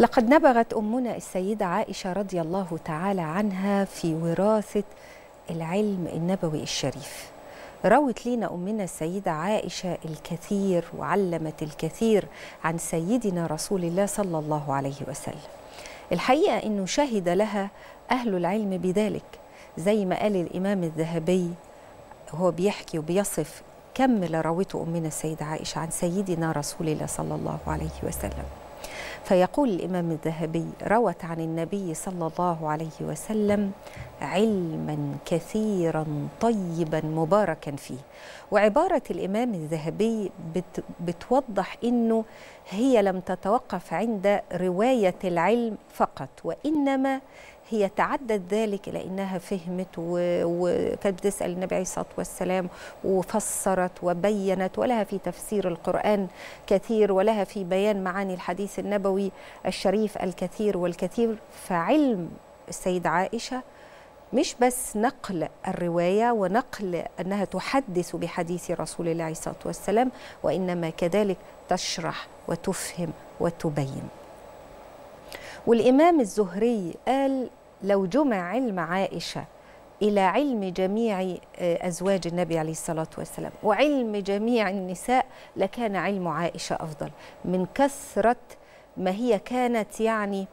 لقد نبغت امنا السيده عائشه رضي الله تعالى عنها في وراثه العلم النبوي الشريف روت لينا امنا السيده عائشه الكثير وعلمت الكثير عن سيدنا رسول الله صلى الله عليه وسلم الحقيقه انه شهد لها اهل العلم بذلك زي ما قال الامام الذهبي هو بيحكي وبيصف كم اللي روته امنا السيده عائشه عن سيدنا رسول الله صلى الله عليه وسلم فيقول الإمام الذهبي روت عن النبي صلى الله عليه وسلم علما كثيرا طيبا مباركا فيه وعبارة الإمام الذهبي بتوضح أنه هي لم تتوقف عند رواية العلم فقط وإنما هي تعدت ذلك لأنها فهمت وكانت بتسأل النبي عليه الصلاة والسلام وفسرت وبينت ولها في تفسير القرآن كثير ولها في بيان معاني الحديث النبوي الشريف الكثير والكثير فعلم السيدة عائشة مش بس نقل الرواية ونقل أنها تحدث بحديث رسول الله عليه الصلاة والسلام وإنما كذلك تشرح وتفهم وتبين والإمام الزهري قال لو جمع علم عائشة إلى علم جميع آه، أزواج النبي عليه الصلاة والسلام وعلم جميع النساء لكان علم عائشة أفضل من كثرة ما هي كانت يعني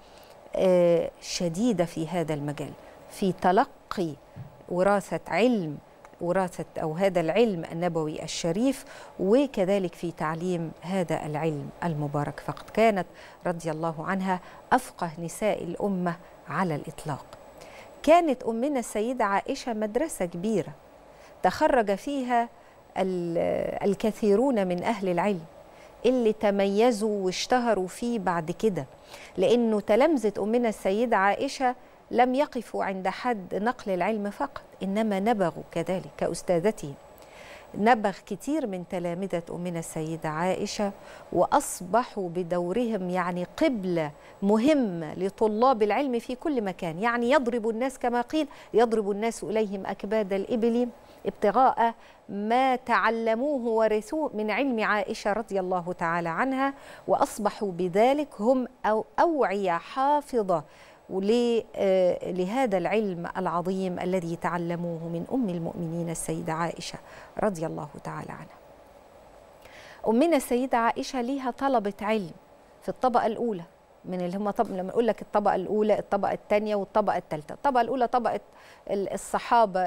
آه، شديدة في هذا المجال في تلقي وراثة علم وراثة أو هذا العلم النبوي الشريف وكذلك في تعليم هذا العلم المبارك فقد كانت رضي الله عنها أفقه نساء الأمة على الإطلاق كانت أمنا السيدة عائشة مدرسة كبيرة تخرج فيها الكثيرون من أهل العلم اللي تميزوا واشتهروا فيه بعد كده لأنه تلامذة أمنا السيدة عائشة لم يقفوا عند حد نقل العلم فقط إنما نبغوا كذلك كأستاذتهم نبغ كتير من تلامذة أمنا السيدة عائشة وأصبحوا بدورهم يعني قبلة مهمة لطلاب العلم في كل مكان يعني يضرب الناس كما قيل يضرب الناس إليهم أكباد الإبل ابتغاء ما تعلموه ورثوه من علم عائشة رضي الله تعالى عنها وأصبحوا بذلك هم أو أوعية حافظة آه، لهذا العلم العظيم الذي تعلموه من أم المؤمنين السيدة عائشة رضي الله تعالى عنها أمنا السيدة عائشة ليها طلبة علم في الطبقة الأولى من اللي هم طب لما اقول لك الطبقه الاولى الطبقه الثانيه والطبقه الثالثه الطبقه الاولى طبقه الصحابه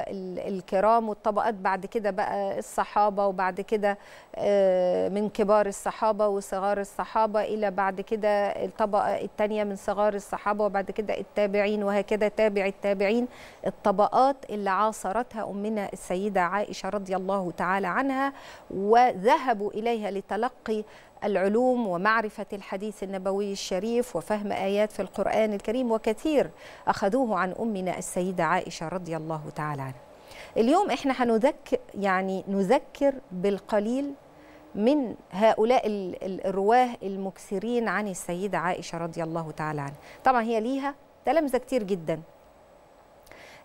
الكرام والطبقات بعد كده بقى الصحابه وبعد كده آه، من كبار الصحابه وصغار الصحابه الى بعد كده الطبقه الثانيه من صغار الصحابه وبعد كده التابعين وهكذا تابع التابعين الطبقات اللي عاصرتها امنا السيده عائشه رضي الله تعالى عنها وذهبوا اليها لتلقي العلوم ومعرفة الحديث النبوي الشريف وفهم آيات في القرآن الكريم وكثير أخذوه عن أمنا السيدة عائشة رضي الله تعالى عنها اليوم احنا هنذكر يعني نذكر بالقليل من هؤلاء الرواه المكثرين عن السيدة عائشة رضي الله تعالى عنها طبعا هي ليها تلامذة كتير جدا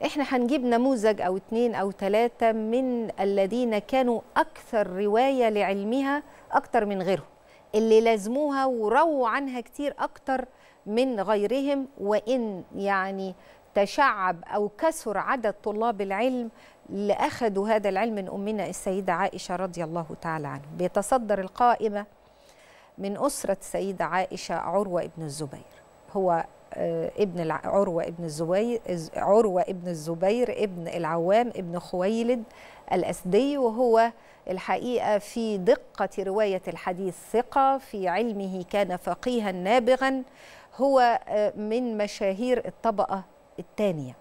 احنا هنجيب نموذج او اتنين او ثلاثه من الذين كانوا اكثر رواية لعلمها اكثر من غيرهم اللي لازموها ورووا عنها كتير أكتر من غيرهم وإن يعني تشعب أو كثر عدد طلاب العلم اللي أخذوا هذا العلم من أمنا السيدة عائشة رضي الله تعالى عنه بيتصدر القائمة من أسرة السيدة عائشة عروة بن الزبير هو آه، ابن عروة ابن الزبير عروة ابن الزبير ابن العوام ابن خويلد الأسدي وهو الحقيقة في دقة رواية الحديث ثقة في علمه كان فقيها نابغا هو آه، من مشاهير الطبقة الثانية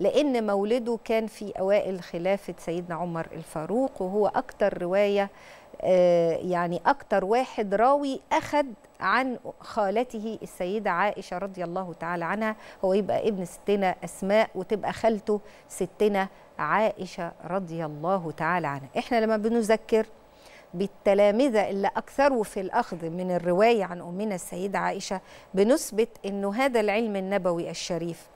لأن مولده كان في أوائل خلافة سيدنا عمر الفاروق وهو أكتر رواية آه، يعني أكتر واحد راوي أخد عن خالته السيدة عائشة رضي الله تعالى عنها هو يبقى ابن ستنا أسماء وتبقى خالته ستنا عائشة رضي الله تعالى عنها إحنا لما بنذكر بالتلامذة اللي أكثروا في الأخذ من الرواية عن أمنا السيدة عائشة بنثبت أنه هذا العلم النبوي الشريف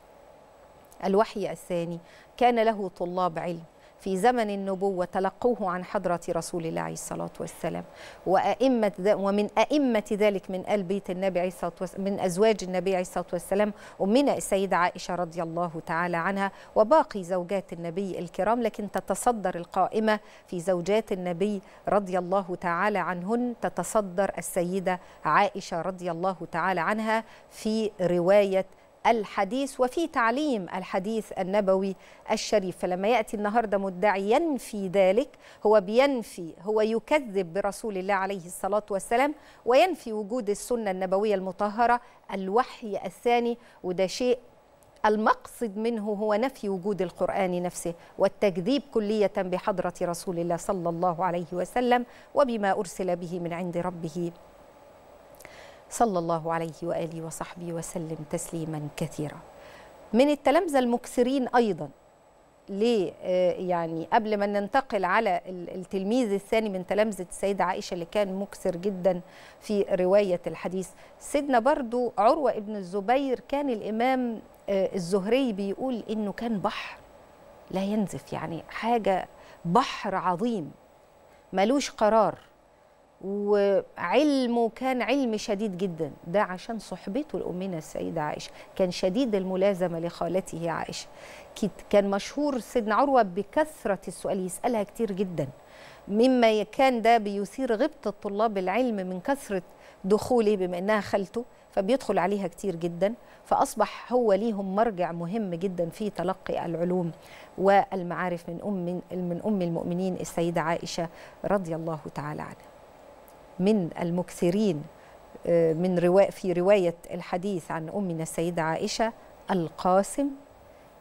الوحي الثاني كان له طلاب علم في زمن النبوة تلقوه عن حضرة رسول الله عليه الصلاة والسلام وأئمة ومن أئمة ذلك من آل بيت النبي عليه الصلاة والسلام من أزواج النبي عليه الصلاة والسلام أمنا السيدة عائشة رضي الله تعالى عنها وباقي زوجات النبي الكرام لكن تتصدر القائمة في زوجات النبي رضي الله تعالى عنهن تتصدر السيدة عائشة رضي الله تعالى عنها في رواية الحديث وفي تعليم الحديث النبوي الشريف فلما يأتي النهاردة مدعي ينفي ذلك هو بينفي هو يكذب برسول الله عليه الصلاة والسلام وينفي وجود السنة النبوية المطهرة الوحي الثاني وده شيء المقصد منه هو نفي وجود القرآن نفسه والتكذيب كلية بحضرة رسول الله صلى الله عليه وسلم وبما أرسل به من عند ربه صلى الله عليه وآله وصحبه وسلم تسليما كثيرا من التلامذة المكسرين أيضا ليه آه، يعني قبل ما ننتقل على التلميذ الثاني من تلامذة السيدة عائشة اللي كان مكسر جدا في رواية الحديث سيدنا برضو عروة ابن الزبير كان الإمام آه، الزهري بيقول إنه كان بحر لا ينزف يعني حاجة بحر عظيم ملوش قرار وعلمه كان علم شديد جدا ده عشان صحبته لأمنا السيدة عائشة كان شديد الملازمة لخالته عائشة كان مشهور سيدنا عروة بكثرة السؤال يسألها كتير جدا مما كان ده بيثير غبطة طلاب العلم من كثرة دخوله بما أنها خالته فبيدخل عليها كتير جدا فأصبح هو ليهم مرجع مهم جدا في تلقي العلوم والمعارف من أم من أم المؤمنين السيدة عائشة رضي الله تعالى عنها من المكثرين آه، من روا... في رواية الحديث عن أمنا السيدة عائشة القاسم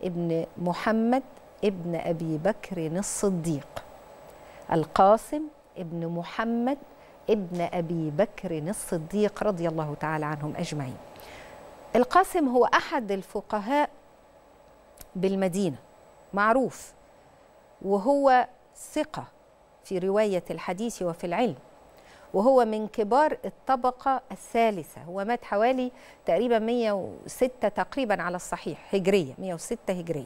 ابن محمد ابن أبي بكر الصديق القاسم ابن محمد ابن أبي بكر الصديق رضي الله تعالى عنهم أجمعين القاسم هو أحد الفقهاء بالمدينة معروف وهو ثقة في رواية الحديث وفي العلم وهو من كبار الطبقة الثالثة هو مات حوالي تقريبا 106 تقريبا على الصحيح هجرية 106 هجرية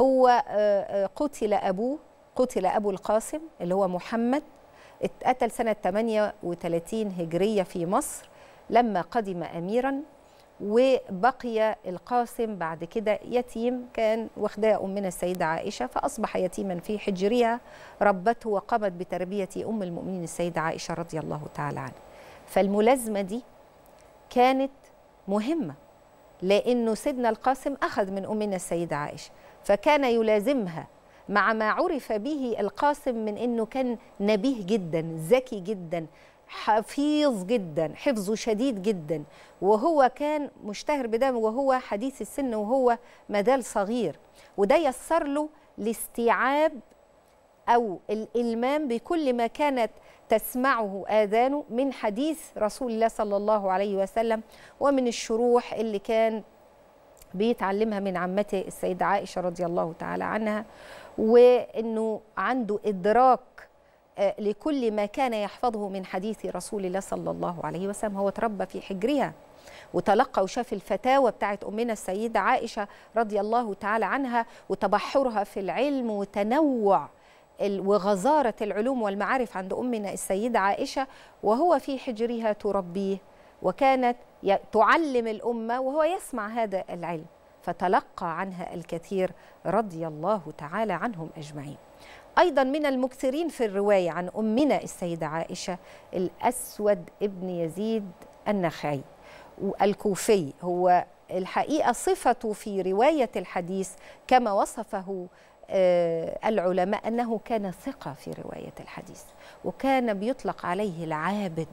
هو آه، آه، قتل أبوه قتل أبو القاسم اللي هو محمد اتقتل سنة 38 هجرية في مصر لما قدم أميرا وبقي القاسم بعد كده يتيم كان واخداه أمنا السيدة عائشة فأصبح يتيما في حجرها ربته وقامت بتربية أم المؤمنين السيدة عائشة رضي الله تعالى عنها فالملازمة دي كانت مهمة لأنه سيدنا القاسم أخذ من أمنا السيدة عائشة فكان يلازمها مع ما عرف به القاسم من أنه كان نبيه جدا ذكي جدا حفيظ جدا حفظه شديد جدا وهو كان مشتهر بده وهو حديث السن وهو مازال صغير وده يسر له الاستيعاب أو الإلمام بكل ما كانت تسمعه آذانه من حديث رسول الله صلى الله عليه وسلم ومن الشروح اللي كان بيتعلمها من عمته السيدة عائشة رضي الله تعالى عنها وأنه عنده إدراك آه، لكل ما كان يحفظه من حديث رسول الله صلى الله عليه وسلم هو تربى في حجرها وتلقى وشاف الفتاوى بتاعت أمنا السيدة عائشة رضي الله تعالى عنها وتبحرها في العلم وتنوع وغزارة العلوم والمعارف عند أمنا السيدة عائشة وهو في حجرها تربيه وكانت تعلم الأمة وهو يسمع هذا العلم فتلقى عنها الكثير رضي الله تعالى عنهم أجمعين أيضا من المكثرين في الرواية عن أمنا السيدة عائشة الأسود ابن يزيد النخعي الكوفي هو الحقيقة صفته في رواية الحديث كما وصفه آه، العلماء أنه كان ثقة في رواية الحديث وكان بيطلق عليه العابد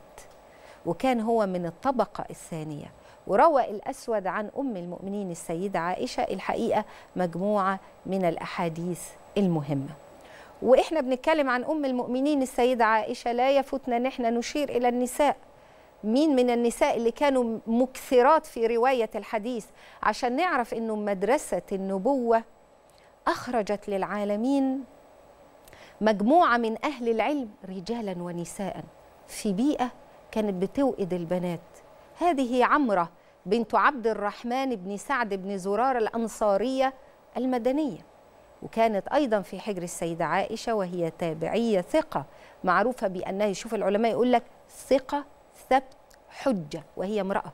وكان هو من الطبقة الثانية وروى الأسود عن أم المؤمنين السيدة عائشة الحقيقة مجموعة من الأحاديث المهمة واحنا بنتكلم عن ام المؤمنين السيده عائشه لا يفوتنا ان احنا نشير الى النساء مين من النساء اللي كانوا مكثرات في روايه الحديث عشان نعرف انه مدرسه النبوه اخرجت للعالمين مجموعه من اهل العلم رجالا ونساء في بيئه كانت بتوئد البنات هذه عمره بنت عبد الرحمن بن سعد بن زرار الانصاريه المدنيه وكانت أيضا في حجر السيدة عائشة وهي تابعية ثقة معروفة بأنها شوف العلماء يقول لك ثقة ثبت حجة وهي امرأة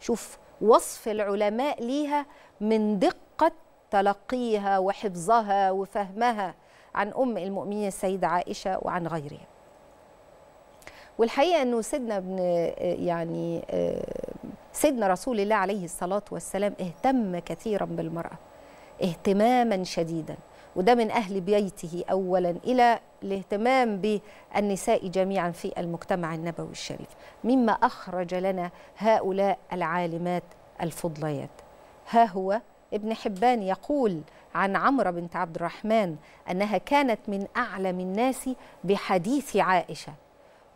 شوف وصف العلماء ليها من دقة تلقيها وحفظها وفهمها عن أم المؤمنين السيدة عائشة وعن غيرها والحقيقة أنه سيدنا ابن يعني آه، سيدنا رسول الله عليه الصلاة والسلام اهتم كثيرا بالمرأة اهتماما شديدا وده من أهل بيته أولا إلى الاهتمام بالنساء جميعا في المجتمع النبوي الشريف مما أخرج لنا هؤلاء العالمات الفضليات ها هو ابن حبان يقول عن عمرة بنت عبد الرحمن أنها كانت من أعلم الناس بحديث عائشة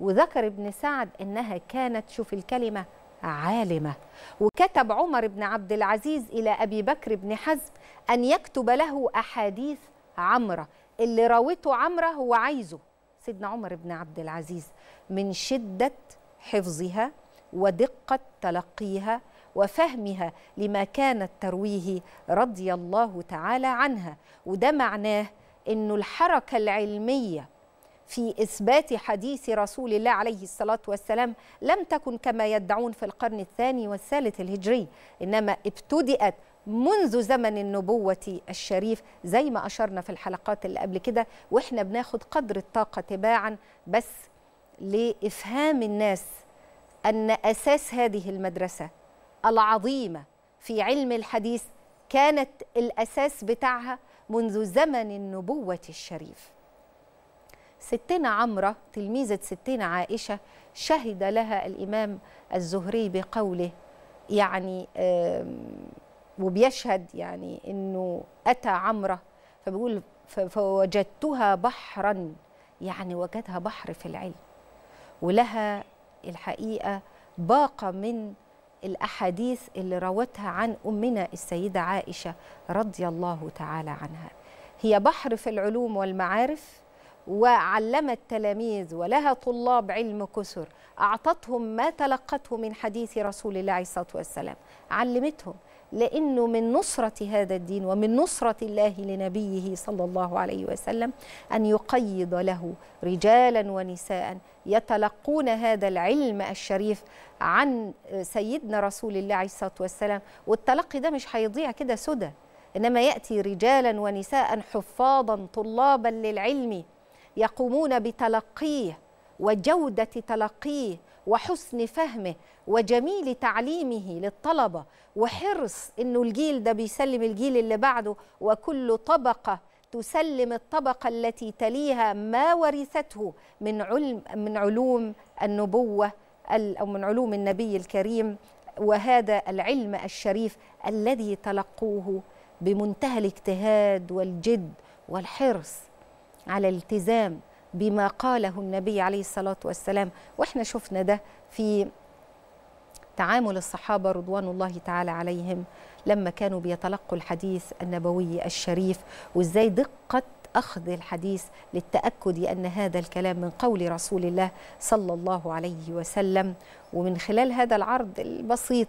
وذكر ابن سعد أنها كانت شوف الكلمة عالمة وكتب عمر بن عبد العزيز إلى أبي بكر بن حزم أن يكتب له أحاديث عمرة اللي راوته عمرة هو عايزه سيدنا عمر بن عبد العزيز من شدة حفظها ودقة تلقيها وفهمها لما كانت ترويه رضي الله تعالى عنها وده معناه أنه الحركة العلمية في إثبات حديث رسول الله عليه الصلاة والسلام لم تكن كما يدعون في القرن الثاني والثالث الهجري إنما ابتدأت منذ زمن النبوة الشريف زي ما أشرنا في الحلقات اللي قبل كده وإحنا بناخد قدر الطاقة تباعا بس لإفهام الناس أن أساس هذه المدرسة العظيمة في علم الحديث كانت الأساس بتاعها منذ زمن النبوة الشريف ستنا عمرة تلميذة ستنا عائشة شهد لها الإمام الزهري بقوله يعني وبيشهد يعني أنه أتى عمرة فبيقول فوجدتها بحرا يعني وجدها بحر في العلم ولها الحقيقة باقة من الأحاديث اللي روتها عن أمنا السيدة عائشة رضي الله تعالى عنها هي بحر في العلوم والمعارف وعلمت تلاميذ ولها طلاب علم كثر أعطتهم ما تلقته من حديث رسول الله عليه الصلاة والسلام علمتهم لأنه من نصرة هذا الدين ومن نصرة الله لنبيه صلى الله عليه وسلم أن يقيد له رجالا ونساء يتلقون هذا العلم الشريف عن سيدنا رسول الله عليه الصلاة والسلام والتلقي ده مش هيضيع كده سدى إنما يأتي رجالا ونساء حفاظا طلابا للعلم يقومون بتلقيه وجوده تلقيه وحسن فهمه وجميل تعليمه للطلبه وحرص انه الجيل ده بيسلم الجيل اللي بعده وكل طبقه تسلم الطبقه التي تليها ما ورثته من علم من علوم النبوه او من علوم النبي الكريم وهذا العلم الشريف الذي تلقوه بمنتهى الاجتهاد والجد والحرص على الالتزام بما قاله النبي عليه الصلاة والسلام وإحنا شفنا ده في تعامل الصحابة رضوان الله تعالى عليهم لما كانوا بيتلقوا الحديث النبوي الشريف وإزاي دقة أخذ الحديث للتأكد أن هذا الكلام من قول رسول الله صلى الله عليه وسلم ومن خلال هذا العرض البسيط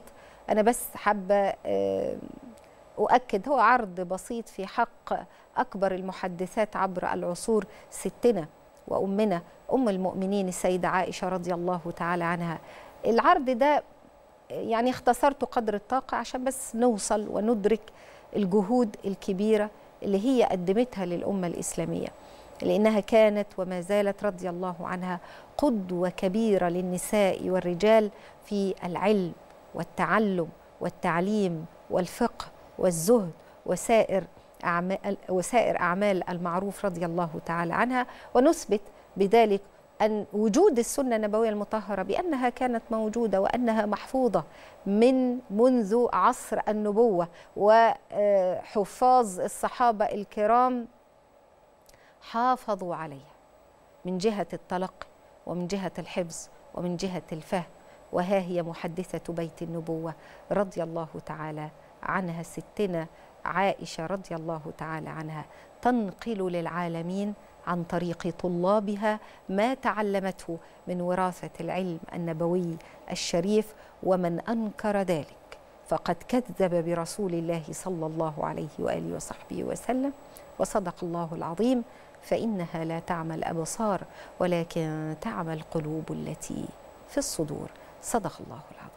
أنا بس حابة آه، أؤكد هو عرض بسيط في حق أكبر المحدثات عبر العصور ستنا وأمنا أم المؤمنين السيدة عائشة رضي الله تعالى عنها العرض ده يعني اختصرته قدر الطاقة عشان بس نوصل وندرك الجهود الكبيرة اللي هي قدمتها للأمة الإسلامية لأنها كانت وما زالت رضي الله عنها قدوة كبيرة للنساء والرجال في العلم والتعلم والتعليم والفقه والزهد وسائر أعمال وسائر أعمال المعروف رضي الله تعالى عنها ونثبت بذلك أن وجود السنة النبوية المطهرة بأنها كانت موجودة وأنها محفوظة من منذ عصر النبوة وحفاظ الصحابة الكرام حافظوا عليها من جهة التلقي ومن جهة الحفظ ومن جهة الفهم وها هي محدثة بيت النبوة رضي الله تعالى عنها ستنا عائشة رضي الله تعالى عنها تنقل للعالمين عن طريق طلابها ما تعلمته من وراثة العلم النبوي الشريف ومن أنكر ذلك فقد كذب برسول الله صلى الله عليه وآله وصحبه وسلم وصدق الله العظيم فإنها لا تعمى الأبصار ولكن تعمى القلوب التي في الصدور صدق الله العظيم